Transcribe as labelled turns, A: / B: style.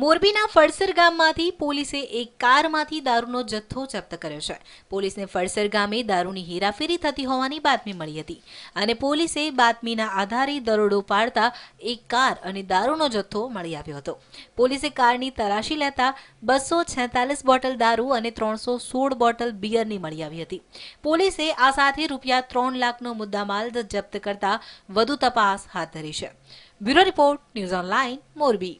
A: મોરબીના ફળસર ગામમાંથી પોલીસે એક કારમાંથી દારૂનો જથ્થો જપ્ત કર્યો છે પોલીસને ફળસર ગામે દારૂની હેરાફેરી થતી હોવાની બાતમી મળી હતી અને પોલીસે બાતમીના આધારે દરોડો પાડતા એક કાર અને દારૂનો જથ્થો મળી આવ્યો હતો પોલીસે કારની તરાશી લેતા બસો છેતાલીસ બોટલ દારૂ અને ત્રણસો સોળ બોટલ બિયરની મળી આવી હતી પોલીસે આ સાથે રૂપિયા ત્રણ લાખનો મુદ્દામાલ જપ્ત કરતા વધુ તપાસ હાથ ધરી છે bureau report news online Morbi